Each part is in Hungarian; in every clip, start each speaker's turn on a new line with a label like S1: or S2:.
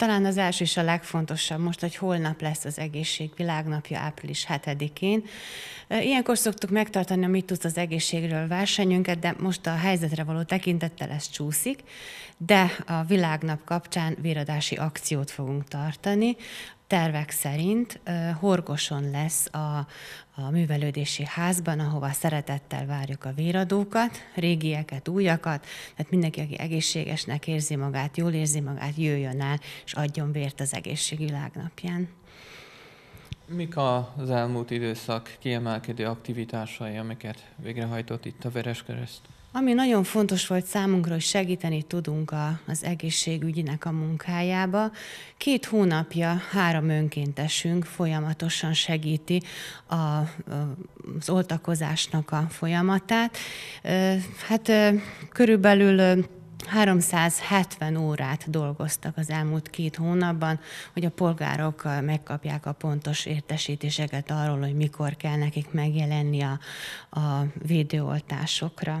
S1: Talán az első és a legfontosabb most, hogy holnap lesz az egészség világnapja április 7-én. Ilyenkor szoktuk megtartani a Mit tudsz az egészségről versenyünket, de most a helyzetre való tekintettel ez csúszik, de a világnap kapcsán véradási akciót fogunk tartani, tervek szerint Horgoson lesz a, a művelődési házban, ahova szeretettel várjuk a véradókat, régieket, újakat, tehát mindenki, aki egészségesnek érzi magát, jól érzi magát, jöjjön el, és adjon vért az egészségvilágnapján.
S2: Mik az elmúlt időszak kiemelkedő aktivitásai, amiket végrehajtott itt a Vereskereszt?
S1: Ami nagyon fontos volt számunkra, hogy segíteni tudunk a, az egészségügyinek a munkájába. Két hónapja három önkéntesünk folyamatosan segíti a, az oltakozásnak a folyamatát. Hát körülbelül 370 órát dolgoztak az elmúlt két hónapban, hogy a polgárok megkapják a pontos értesítéseket arról, hogy mikor kell nekik megjelenni a, a védőoltásokra.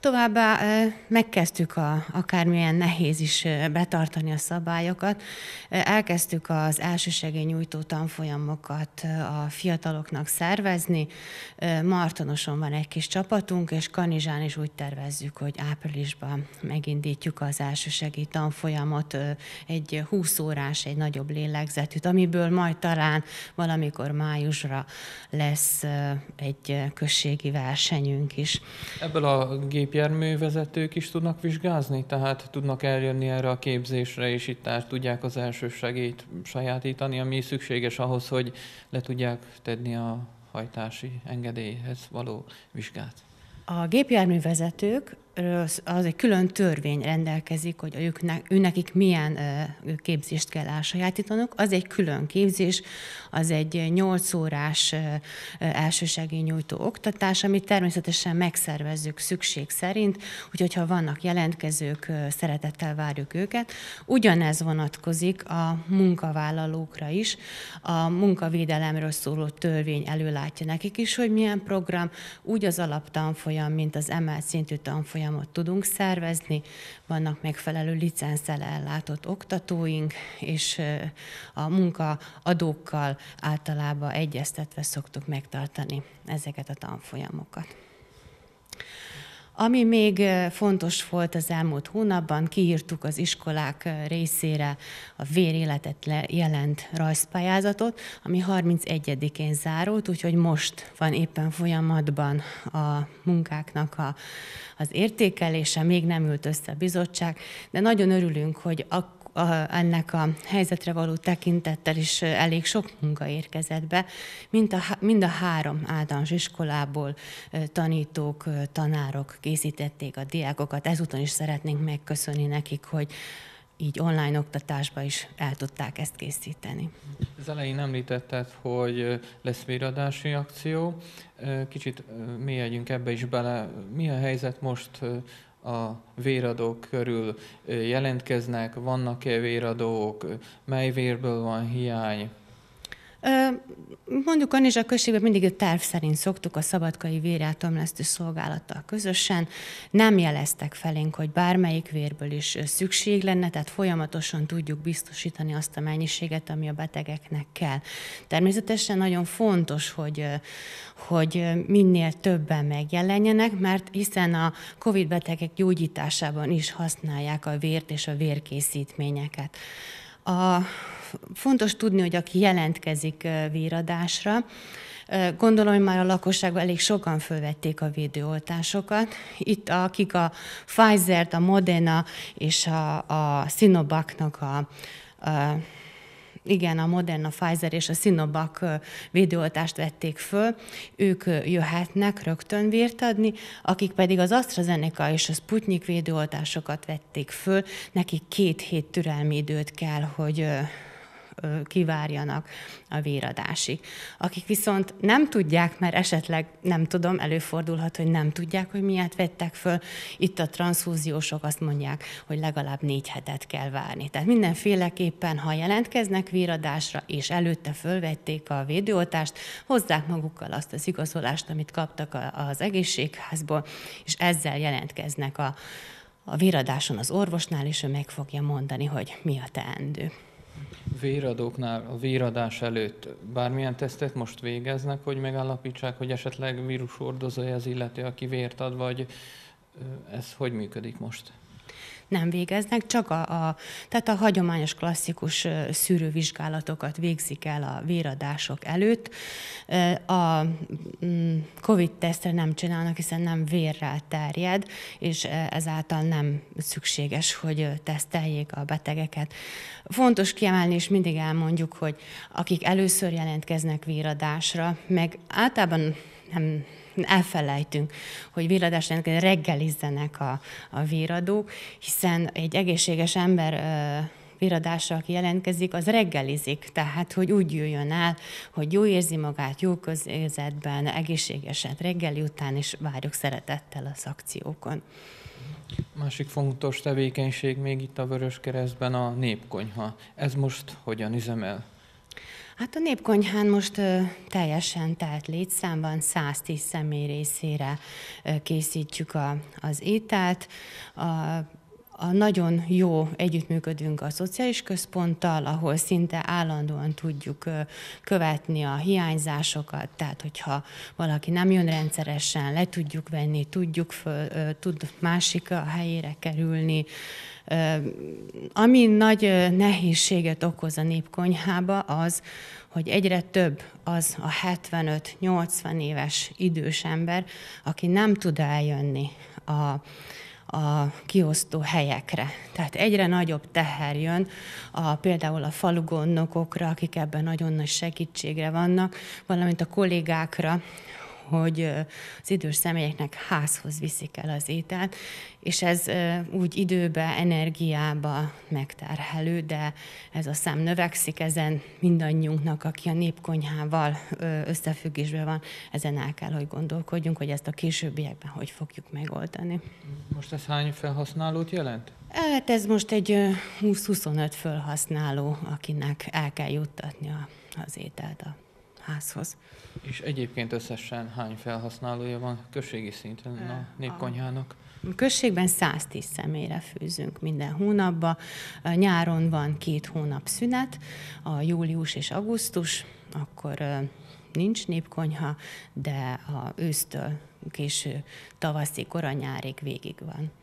S1: Továbbá megkezdtük a, akármilyen nehéz is betartani a szabályokat, elkezdtük az elsősegélynyújtó tanfolyamokat a fiataloknak szervezni, Martonoson van egy kis csapatunk, és Kanizsán is úgy tervezzük, hogy áprilisban megindítjuk az elsősegély tanfolyamot, egy 20 órás, egy nagyobb lélegzetűt, amiből majd talán valamikor májusra lesz egy községi versenyünk is.
S2: Ebből a gép gépjárművezetők is tudnak vizsgázni, tehát tudnak eljönni erre a képzésre, és itt át tudják az első segélyt sajátítani, ami szükséges ahhoz, hogy le tudják tenni a hajtási engedélyhez való vizsgát.
S1: A gépjárművezetők az egy külön törvény rendelkezik, hogy őknek, őnekik milyen képzést kell elsajátítanunk. Az egy külön képzés, az egy 8 órás elsősegélynyújtó oktatás, amit természetesen megszervezzük szükség szerint, úgyhogy ha vannak jelentkezők, szeretettel várjuk őket. Ugyanez vonatkozik a munkavállalókra is. A munkavédelemről szóló törvény előlátja nekik is, hogy milyen program, úgy az alaptanfolyam, mint az emelt szintű tanfolyam tanfolyamot tudunk szervezni, vannak megfelelő licenszel ellátott oktatóink, és a munkaadókkal általában egyeztetve szoktuk megtartani ezeket a tanfolyamokat. Ami még fontos volt az elmúlt hónapban, kiírtuk az iskolák részére a véréletet jelent rajzpályázatot, ami 31-én zárult, úgyhogy most van éppen folyamatban a munkáknak a, az értékelése, még nem ült össze a bizottság, de nagyon örülünk, hogy a a, ennek a helyzetre való tekintettel is elég sok munka érkezett be, mind a, mind a három általános iskolából tanítók, tanárok készítették a diákokat. Ezúton is szeretnénk megköszönni nekik, hogy így online oktatásba is el tudták ezt készíteni.
S2: Az elején említetted, hogy lesz véradási akció. Kicsit mélyegyünk ebbe is bele. Mi a helyzet most a véradók körül jelentkeznek, vannak-e véradók, mely vérből van hiány,
S1: Mondjuk Anizsa községben mindig a terv szerint szoktuk a szabadkai vérátomlesztő szolgálattal közösen. Nem jeleztek felénk, hogy bármelyik vérből is szükség lenne, tehát folyamatosan tudjuk biztosítani azt a mennyiséget, ami a betegeknek kell. Természetesen nagyon fontos, hogy, hogy minél többen megjelenjenek, mert hiszen a COVID betegek gyógyításában is használják a vért és a vérkészítményeket. A fontos tudni, hogy aki jelentkezik víradásra, Gondolom, hogy már a lakosságban elég sokan fölvették a védőoltásokat. Itt akik a Pfizer-t, a Modena és a, a Sinobacnak a, a igen, a Moderna, Pfizer és a Sinovac védőoltást vették föl, ők jöhetnek rögtön vért adni, akik pedig az AstraZeneca és a Sputnik védőoltásokat vették föl, nekik két hét türelmi időt kell, hogy kivárjanak a véradásig. Akik viszont nem tudják, mert esetleg nem tudom, előfordulhat, hogy nem tudják, hogy miért vettek föl. Itt a transzfúziósok azt mondják, hogy legalább négy hetet kell várni. Tehát mindenféleképpen, ha jelentkeznek véradásra, és előtte fölvették a védőoltást, hozzák magukkal azt az igazolást, amit kaptak az egészségházból, és ezzel jelentkeznek a, a véradáson az orvosnál, és ő meg fogja mondani, hogy mi a teendő
S2: véradóknál a véradás előtt bármilyen tesztet most végeznek, hogy megállapítsák, hogy esetleg vírus hordozója az illető, aki vért ad, vagy ez hogy működik most?
S1: nem végeznek, csak a, a, tehát a hagyományos klasszikus szűrővizsgálatokat végzik el a véradások előtt. A mm, COVID-tesztre nem csinálnak, hiszen nem vérrel terjed, és ezáltal nem szükséges, hogy teszteljék a betegeket. Fontos kiemelni, és mindig elmondjuk, hogy akik először jelentkeznek véradásra, meg általában nem elfelejtünk, hogy virradásnak reggelizzenek a, a víradók, hiszen egy egészséges ember viradása, aki jelentkezik, az reggelizik, tehát hogy úgy jöjjön el, hogy jó érzi magát, jó közérzetben, egészségesen reggeli után, és várjuk szeretettel az
S2: akciókon. Másik fontos tevékenység még itt a Vörös Keresztben a népkonyha. Ez most hogyan üzemel?
S1: Hát a Népkonyhán most ö, teljesen telt létszámban 110 személy részére ö, készítjük a, az ételt. A a nagyon jó együttműködünk a szociális központtal, ahol szinte állandóan tudjuk követni a hiányzásokat, tehát hogyha valaki nem jön rendszeresen, le tudjuk venni, tudjuk föl, tud másik a helyére kerülni. Ami nagy nehézséget okoz a népkonyhába az, hogy egyre több az a 75-80 éves idős ember, aki nem tud eljönni a a kiosztó helyekre. Tehát egyre nagyobb teher jön a, például a falugondnokokra, akik ebben nagyon nagy segítségre vannak, valamint a kollégákra, hogy az idős személyeknek házhoz viszik el az ételt, és ez úgy időbe, energiába megterhelő, de ez a szám növekszik, ezen mindannyiunknak, aki a népkonyhával összefüggésben van, ezen el kell, hogy gondolkodjunk, hogy ezt a későbbiekben hogy fogjuk
S2: megoldani. Most ez hány felhasználót jelent?
S1: Hát ez most egy 20-25 felhasználó, akinek el kell juttatni az ételt a házhoz.
S2: És egyébként összesen hány felhasználója van községi szinten a népkonyhának?
S1: A községben 110 személyre főzünk minden hónapban. Nyáron van két hónap szünet, a július és augusztus, akkor nincs népkonyha, de a ősztől késő tavaszi, koranyárig végig van.